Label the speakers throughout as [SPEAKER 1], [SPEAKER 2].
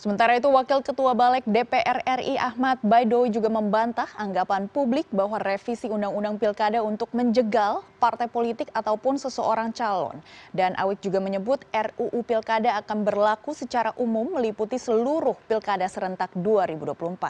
[SPEAKER 1] Sementara itu Wakil Ketua Balik DPR RI Ahmad Baidowi juga membantah anggapan publik bahwa revisi Undang-Undang Pilkada untuk menjegal partai politik ataupun seseorang calon. Dan Awik juga menyebut RUU Pilkada akan berlaku secara umum meliputi seluruh Pilkada serentak 2024.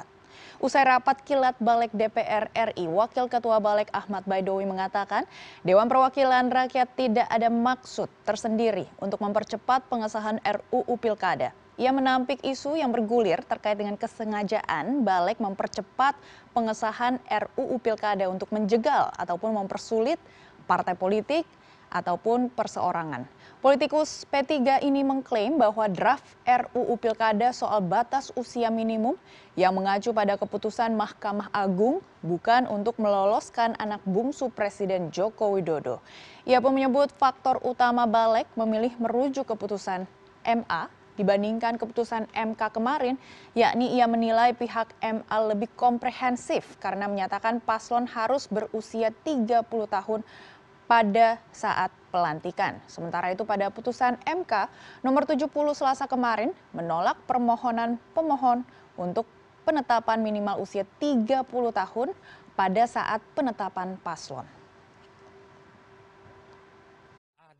[SPEAKER 1] Usai rapat kilat balik DPR RI, Wakil Ketua Balik Ahmad Baidowi mengatakan, Dewan Perwakilan Rakyat tidak ada maksud tersendiri untuk mempercepat pengesahan RUU Pilkada. Ia menampik isu yang bergulir terkait dengan kesengajaan balik mempercepat pengesahan RUU Pilkada untuk menjegal ataupun mempersulit partai politik ataupun perseorangan. Politikus P3 ini mengklaim bahwa draft RUU Pilkada soal batas usia minimum yang mengacu pada keputusan Mahkamah Agung bukan untuk meloloskan anak bungsu Presiden Joko Widodo. Ia pun menyebut faktor utama Balek memilih merujuk keputusan MA dibandingkan keputusan MK kemarin, yakni ia menilai pihak MA lebih komprehensif karena menyatakan paslon harus berusia 30 tahun pada saat pelantikan. Sementara itu pada putusan MK nomor 70 Selasa kemarin menolak permohonan pemohon untuk penetapan minimal usia 30 tahun pada saat penetapan paslon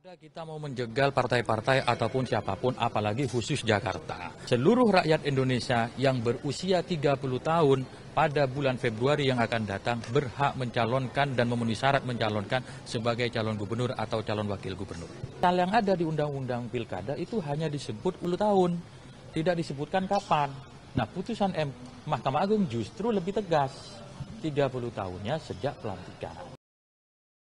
[SPEAKER 2] ada kita mau menjegal partai-partai ataupun siapapun apalagi khusus Jakarta. Seluruh rakyat Indonesia yang berusia 30 tahun pada bulan Februari yang akan datang berhak mencalonkan dan memenuhi syarat mencalonkan sebagai calon gubernur atau calon wakil gubernur. Hal yang ada di Undang-Undang Pilkada itu hanya disebut 10 tahun, tidak disebutkan kapan. Nah putusan M Mahkamah Agung justru lebih tegas, 30 tahunnya sejak pelantikan.